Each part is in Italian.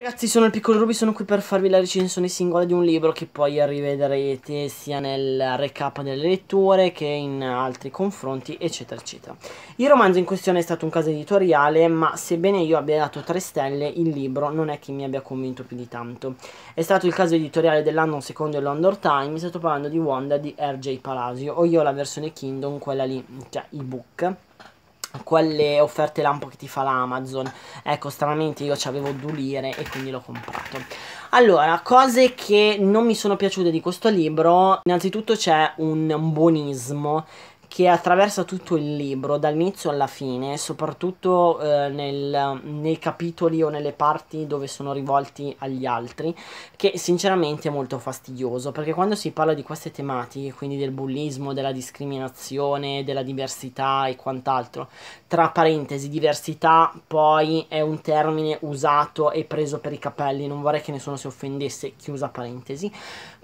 Ragazzi, sono il piccolo Ruby, sono qui per farvi la recensione singola di un libro che poi rivedrete sia nel recap delle letture che in altri confronti, eccetera, eccetera. Il romanzo in questione è stato un caso editoriale, ma sebbene io abbia dato 3 stelle, il libro non è che mi abbia convinto più di tanto. È stato il caso editoriale dell'anno secondo il London Times, sto parlando di Wanda di R.J. Palasio, o io la versione Kingdom, quella lì, cioè ebook quelle offerte lampo che ti fa l'Amazon. Ecco, stranamente io ci avevo due lire e quindi l'ho comprato. Allora, cose che non mi sono piaciute di questo libro. Innanzitutto c'è un buonismo che attraversa tutto il libro, dall'inizio alla fine, soprattutto eh, nel, nei capitoli o nelle parti dove sono rivolti agli altri, che sinceramente è molto fastidioso, perché quando si parla di queste tematiche, quindi del bullismo, della discriminazione, della diversità e quant'altro, tra parentesi, diversità poi è un termine usato e preso per i capelli, non vorrei che nessuno si offendesse, chiusa parentesi,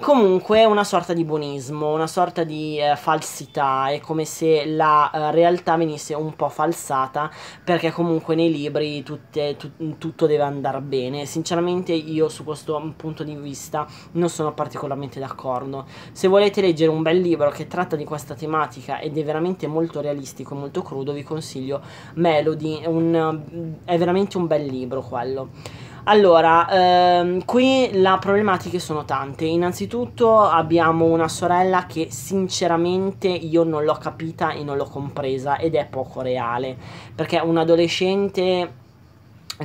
comunque è una sorta di buonismo, una sorta di eh, falsità, è come come se la uh, realtà venisse un po' falsata perché comunque nei libri tutte, tu, tutto deve andare bene. Sinceramente io su questo punto di vista non sono particolarmente d'accordo. Se volete leggere un bel libro che tratta di questa tematica ed è veramente molto realistico e molto crudo vi consiglio Melody, un, è veramente un bel libro quello. Allora, ehm, qui le problematiche sono tante. Innanzitutto abbiamo una sorella che sinceramente io non l'ho capita e non l'ho compresa ed è poco reale, perché un adolescente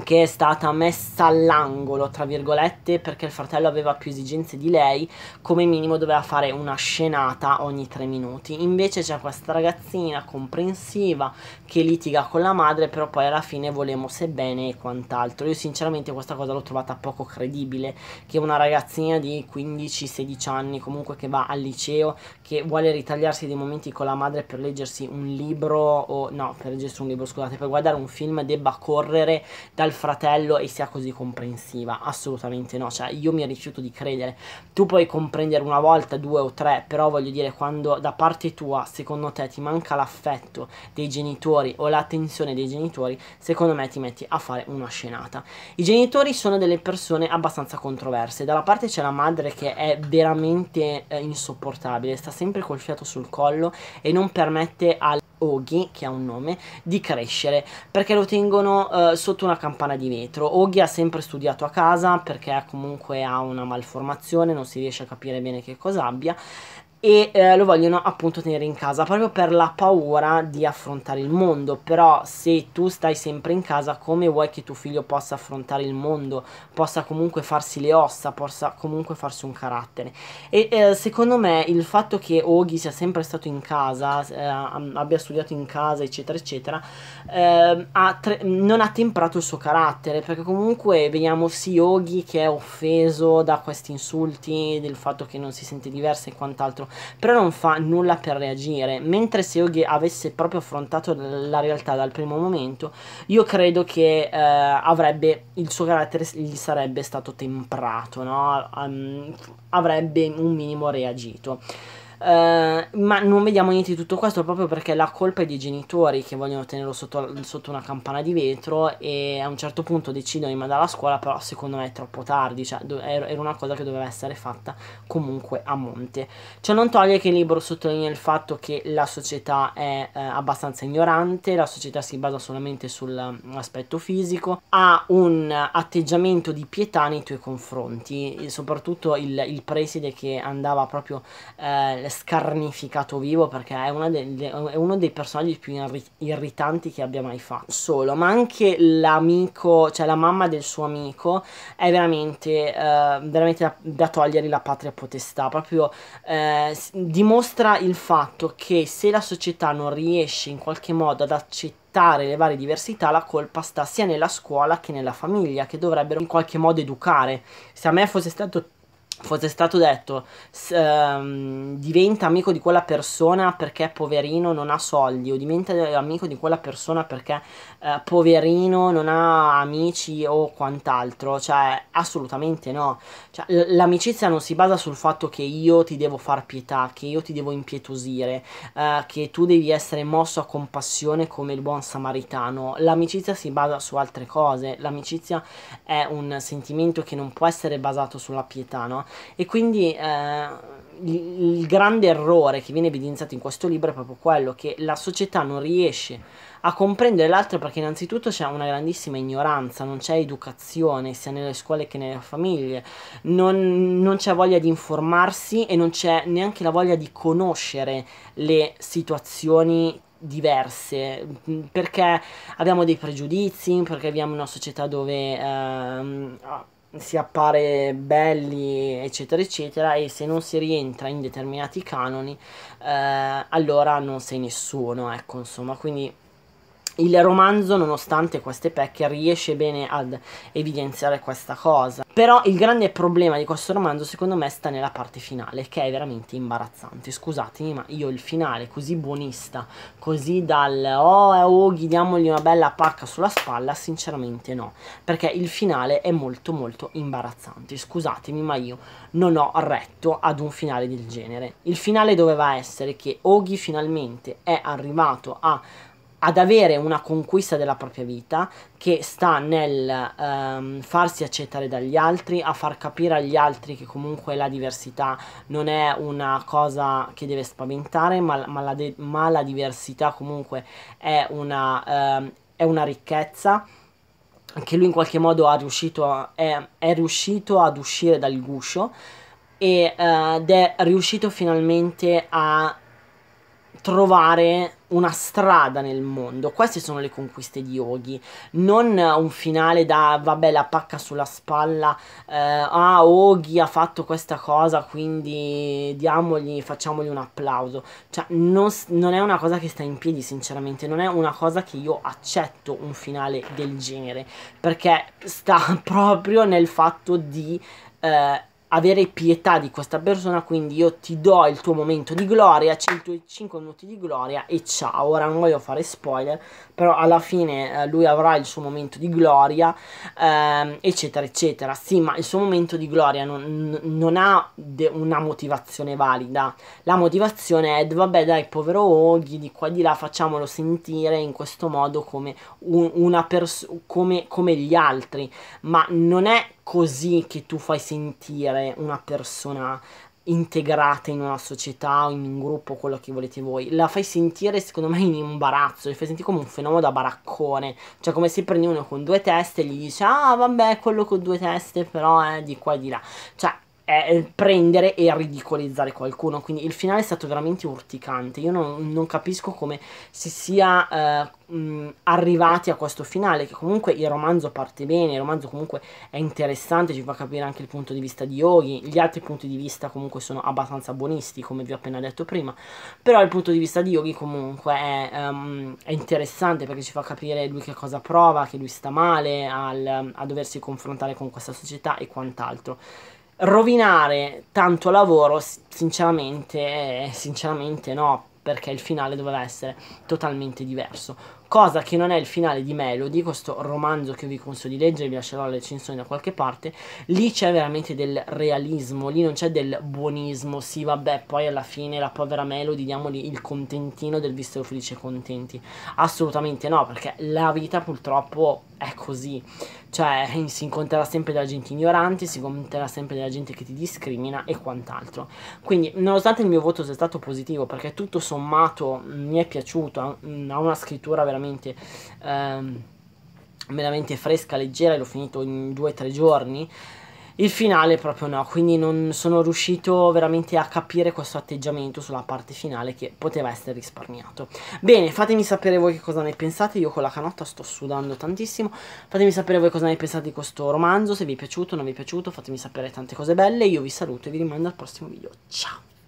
che è stata messa all'angolo, tra virgolette, perché il fratello aveva più esigenze di lei, come minimo doveva fare una scenata ogni tre minuti. Invece c'è questa ragazzina comprensiva che litiga con la madre, però poi alla fine volemo sebbene e quant'altro. Io sinceramente questa cosa l'ho trovata poco credibile, che una ragazzina di 15-16 anni, comunque che va al liceo, che vuole ritagliarsi dei momenti con la madre per leggersi un libro, o no, per leggersi un libro, scusate, per guardare un film, debba correre dal fratello e sia così comprensiva. Assolutamente no, cioè io mi rifiuto di credere. Tu puoi comprendere una volta, due o tre, però voglio dire quando da parte tua, secondo te, ti manca l'affetto dei genitori o l'attenzione dei genitori, secondo me ti metti a fare una scenata. I genitori sono delle persone abbastanza controverse. Dalla parte c'è la madre che è veramente eh, insopportabile, sta sempre col fiato sul collo e non permette al Ogi, che ha un nome, di crescere perché lo tengono eh, sotto una campana di vetro. Ogi ha sempre studiato a casa perché comunque ha una malformazione, non si riesce a capire bene che cosa abbia e eh, lo vogliono appunto tenere in casa proprio per la paura di affrontare il mondo però se tu stai sempre in casa come vuoi che tuo figlio possa affrontare il mondo possa comunque farsi le ossa possa comunque farsi un carattere e eh, secondo me il fatto che Oghi sia sempre stato in casa eh, abbia studiato in casa eccetera eccetera ehm, ha non ha temprato il suo carattere perché comunque vediamo sì Oghi che è offeso da questi insulti del fatto che non si sente diversa e quant'altro però non fa nulla per reagire. Mentre se Yogi avesse proprio affrontato la realtà dal primo momento, io credo che eh, avrebbe il suo carattere gli sarebbe stato temprato, no? um, avrebbe un minimo reagito. Eh, ma non vediamo niente di tutto questo proprio perché la colpa è dei genitori che vogliono tenerlo sotto, sotto una campana di vetro e a un certo punto decidono di mandarlo a scuola, però secondo me è troppo tardi, cioè era una cosa che doveva essere fatta comunque a monte. Ciò non toglie che il libro sottolinea il fatto che la società è eh, abbastanza ignorante, la società si basa solamente sull'aspetto fisico, ha un atteggiamento di pietà nei tuoi confronti, soprattutto il, il preside che andava proprio... Eh, scarnificato vivo perché è, delle, è uno dei personaggi più irri irritanti che abbia mai fatto. Solo, ma anche l'amico, cioè la mamma del suo amico, è veramente, eh, veramente da, da togliergli la patria potestà. Proprio eh, dimostra il fatto che se la società non riesce in qualche modo ad accettare le varie diversità, la colpa sta sia nella scuola che nella famiglia, che dovrebbero in qualche modo educare. Se a me fosse stato fosse stato detto ehm, diventa amico di quella persona perché poverino non ha soldi o diventa amico di quella persona perché eh, poverino non ha amici o quant'altro, cioè assolutamente no, cioè, l'amicizia non si basa sul fatto che io ti devo far pietà, che io ti devo impietosire, eh, che tu devi essere mosso a compassione come il buon samaritano, l'amicizia si basa su altre cose, l'amicizia è un sentimento che non può essere basato sulla pietà, no? E quindi eh, il grande errore che viene evidenziato in questo libro è proprio quello che la società non riesce a comprendere l'altro perché innanzitutto c'è una grandissima ignoranza, non c'è educazione sia nelle scuole che nelle famiglie, non, non c'è voglia di informarsi e non c'è neanche la voglia di conoscere le situazioni diverse mm, perché abbiamo dei pregiudizi, perché abbiamo una società dove... Ehm, si appare belli eccetera eccetera e se non si rientra in determinati canoni eh, allora non sei nessuno ecco insomma quindi il romanzo, nonostante queste pecche, riesce bene ad evidenziare questa cosa. Però il grande problema di questo romanzo, secondo me, sta nella parte finale, che è veramente imbarazzante. Scusatemi, ma io il finale così buonista, così dal oh, eh, oh, diamogli una bella pacca sulla spalla, sinceramente no. Perché il finale è molto molto imbarazzante. Scusatemi, ma io non ho retto ad un finale del genere. Il finale doveva essere che Oghi finalmente è arrivato a ad avere una conquista della propria vita che sta nel ehm, farsi accettare dagli altri, a far capire agli altri che comunque la diversità non è una cosa che deve spaventare, ma, ma, la, de- ma la, diversità comunque è una, ehm, è una, ricchezza che lui in qualche modo riuscito a, è, è riuscito ad uscire dal guscio eh, ed è riuscito finalmente a trovare una strada nel mondo. Queste sono le conquiste di Yogi, non un finale da vabbè la pacca sulla spalla, eh, ah Yogi ha fatto questa cosa, quindi diamogli, facciamogli un applauso. Cioè non, non è una cosa che sta in piedi sinceramente, non è una cosa che io accetto un finale del genere, perché sta proprio nel fatto di... Eh, avere pietà di questa persona, quindi io ti do il tuo momento di gloria, 105 minuti di gloria e ciao. Ora non voglio fare spoiler, però alla fine eh, lui avrà il suo momento di gloria, ehm, eccetera, eccetera. Sì, ma il suo momento di gloria non, non ha de- una motivazione valida. La motivazione è, vabbè dai, povero Oghi, di qua di là facciamolo sentire in questo modo come, un, una pers- come, come gli altri, ma non è così che tu fai sentire una persona integrata in una società o in un gruppo, quello che volete voi. La fai sentire, secondo me, in imbarazzo, la fai sentire come un fenomeno da baraccone. Cioè, come se prendi uno con due teste e gli dici, ah, vabbè, quello con due teste, però è eh, di qua e di là. Cioè, è prendere e ridicolizzare qualcuno. Quindi il finale è stato veramente urticante. Io non, non capisco come si sia eh, mm, arrivati a questo finale. Che comunque il romanzo parte bene, il romanzo comunque è interessante, ci fa capire anche il punto di vista di Yogi. Gli altri punti di vista comunque sono abbastanza buonisti, come vi ho appena detto prima. Però il punto di vista di Yogi comunque è, um, è interessante perché ci fa capire lui che cosa prova, che lui sta male, al, a doversi confrontare con questa società e quant'altro rovinare tanto lavoro, sinceramente, eh, sinceramente no, perché il finale doveva essere totalmente diverso cosa che non è il finale di Melody, questo romanzo che vi consiglio di leggere, vi lascerò le recensioni da qualche parte, lì c'è veramente del realismo, lì non c'è del buonismo, sì vabbè, poi alla fine la povera Melody diamogli il contentino del visto felice e contenti, assolutamente no, perché la vita purtroppo è così, cioè si incontrerà sempre della gente ignorante, si incontrerà sempre della gente che ti discrimina e quant'altro. Quindi, nonostante il mio voto sia stato positivo, perché tutto sommato mi è piaciuto, ha una scrittura veramente veramente... Ehm, veramente fresca, leggera e l'ho finito in 2-3 giorni il finale proprio no, quindi non sono riuscito veramente a capire questo atteggiamento sulla parte finale che poteva essere risparmiato. Bene, fatemi sapere voi che cosa ne pensate, io con la canotta sto sudando tantissimo, fatemi sapere voi cosa ne pensate di questo romanzo, se vi è piaciuto, o non vi è piaciuto, fatemi sapere tante cose belle, io vi saluto e vi rimando al prossimo video, ciao!